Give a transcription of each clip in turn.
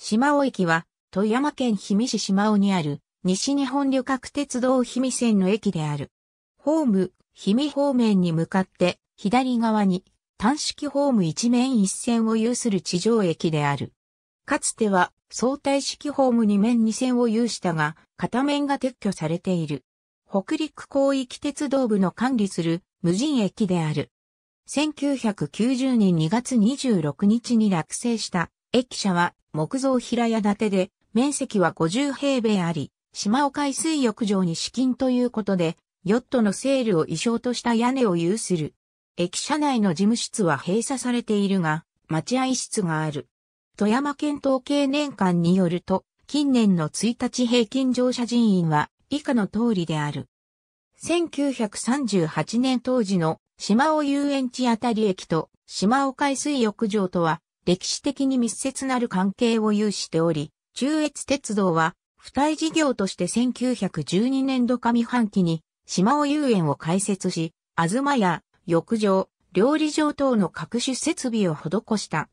島尾駅は、富山県氷見市島尾にある、西日本旅客鉄道氷見線の駅である。ホーム、氷見方面に向かって、左側に、単式ホーム一面一線を有する地上駅である。かつては、相対式ホーム二面二線を有したが、片面が撤去されている。北陸広域鉄道部の管理する無人駅である。1990年2月26日に落成した駅舎は木造平屋建てで、面積は50平米あり、島尾海水浴場に資金ということで、ヨットのセールを衣装とした屋根を有する。駅舎内の事務室は閉鎖されているが、待合室がある。富山県統計年間によると、近年の1日平均乗車人員は以下の通りである。1938年当時の島尾遊園地あたり駅と島尾海水浴場とは歴史的に密接なる関係を有しており、中越鉄道は、付帯事業として1912年度上半期に、島尾遊園を開設し、あずまや、浴場、料理場等の各種設備を施した。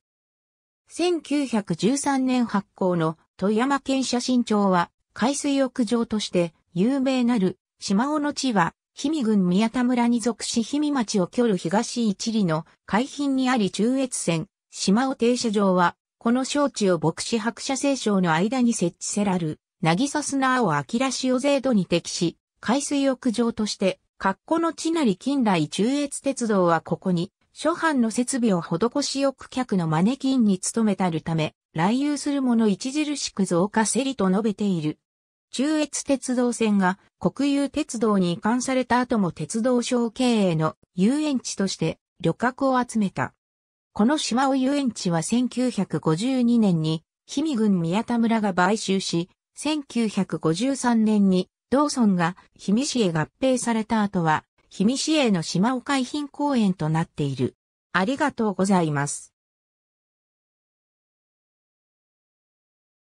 1913年発行の富山県写真庁は、海水浴場として有名なる島尾の地は、氷見郡宮田村に属し氷見町を距る東一里の海浜にあり中越線、島尾停車場は、この招致を牧師白車聖章の間に設置せらる、なぎさ砂を明潮制度に適し、海水浴場として、格好の地なり近代中越鉄道はここに、諸般の設備を施し浴客のマネキンに努めたるため、来遊するもの著しく増加せりと述べている。中越鉄道線が国有鉄道に移管された後も鉄道省経営の遊園地として旅客を集めた。この島尾遊園地は1952年に、氷見郡宮田村が買収し、1953年に道村が氷見市へ合併された後は、氷見市への島尾海浜公園となっている。ありがとうございます。